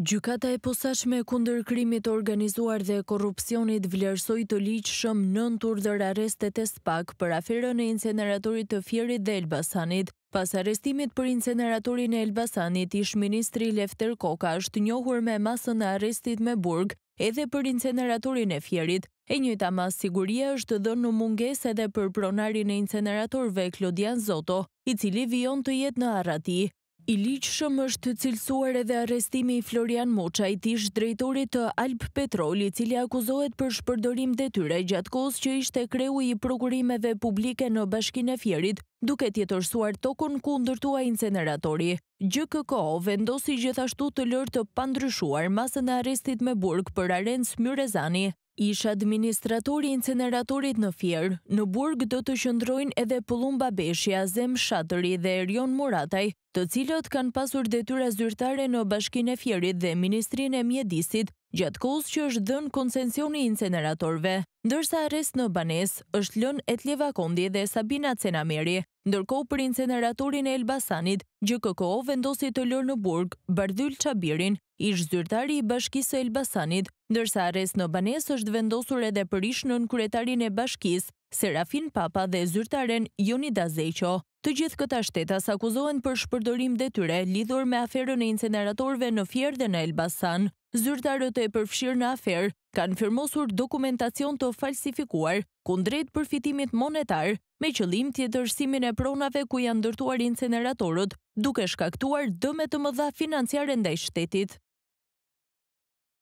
Gjukata e posashme kunder krimit organizuar dhe korupcionit vlerësoj të liqë shëmë nën turdër arestet e spak për aferën e inceneratorit të fjerit dhe Elbasanit. Pas arestimit për inceneratorin e Elbasanit, ish ministri Lefter Koka është njohur me masën e arestit me burg edhe për inceneratorin e fjerit. E njëta mas siguria është dhe në munges edhe për pronarin e inceneratorve Klodian Zoto, i cili vion të jetë në arati. I liqëshëm është cilësuar edhe arrestimi i Florian Moqa i tish drejtorit të Alp Petroli, cili akuzohet për shpërdorim dhe tyre gjatë kos që ishte kreu i prokurimeve publike në bashkine fjerit, duke tjetërsuar tokën ku ndërtua inceneratori. GKKO vendosi gjithashtu të lërë të pandryshuar masën e arrestit me burg për Arenc Myrezani. Ish administratori inceneratorit në Fjerë, në Burg do të shëndrojnë edhe Pullum Babeshi, Azem Shatëri dhe Erion Murataj, të cilët kanë pasur detyra zyrtare në Bashkinë e Fjerit dhe Ministrinë e Mjedisit, gjatë kohës që është dhënë konsensioni inceneratorve. Ndërsa arrest në Banes është lën Etleva Kondi dhe Sabina Cenameri, ndërkohë për inceneratorin e Elbasanit, GKKO vendosi të lërë në Burg, Bardhyl Qabirin, ish zyrtari i bashkisë e Elbasanit, dërsa arrest në Banes është vendosur edhe për ish në nënkuretarin e bashkisë, Serafin Papa dhe zyrtaren Joni Dazeqo. Të gjithë këta shtetas akuzohen për shpërdorim dhe tyre lidhur me aferën e inceneratorve në Fjerë dhe në Elbasan. Zyrtarët e përfshirë në aferë kanë firmosur dokumentacion të falsifikuar kundrejt përfitimit monetar me qëlim tjetërsimin e pronave ku janë dërtuar inceneratorët duke shkaktuar dëme të mëdha financiare ndaj shtetit.